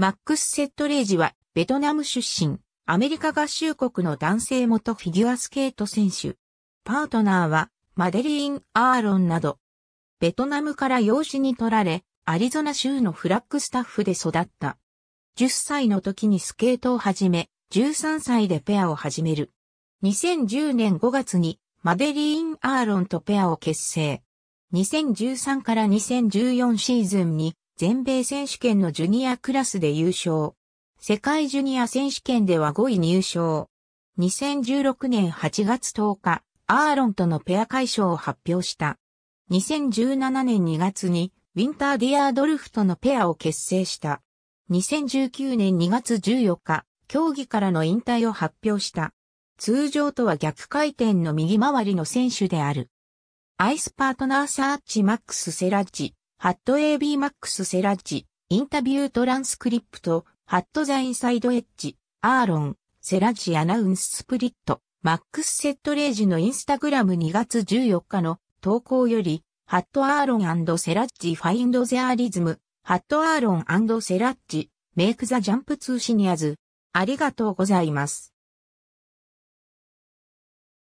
マックス・セットレージは、ベトナム出身、アメリカ合衆国の男性元フィギュアスケート選手。パートナーは、マデリーン・アーロンなど。ベトナムから養子に取られ、アリゾナ州のフラッグスタッフで育った。10歳の時にスケートを始め、13歳でペアを始める。2010年5月に、マデリーン・アーロンとペアを結成。2013から2014シーズンに全米選手権のジュニアクラスで優勝。世界ジュニア選手権では5位入賞。2016年8月10日、アーロンとのペア解消を発表した。2017年2月に、ウィンター・ディアードルフとのペアを結成した。2019年2月14日、競技からの引退を発表した。通常とは逆回転の右回りの選手である。アイスパートナーサーチマックス・セラッジ、ハット AB マックスセラッジ、インタビュートランスクリプト、ハットザインサイドエッジ、アーロン、セラッジアナウンススプリット、マックスセットレージのインスタグラム2月14日の投稿より、ハットアーロンセラッジファインドゼアリズム、ハットアーロンセラッジ、メイクザジャンプツーシニアズ。ありがとうございます。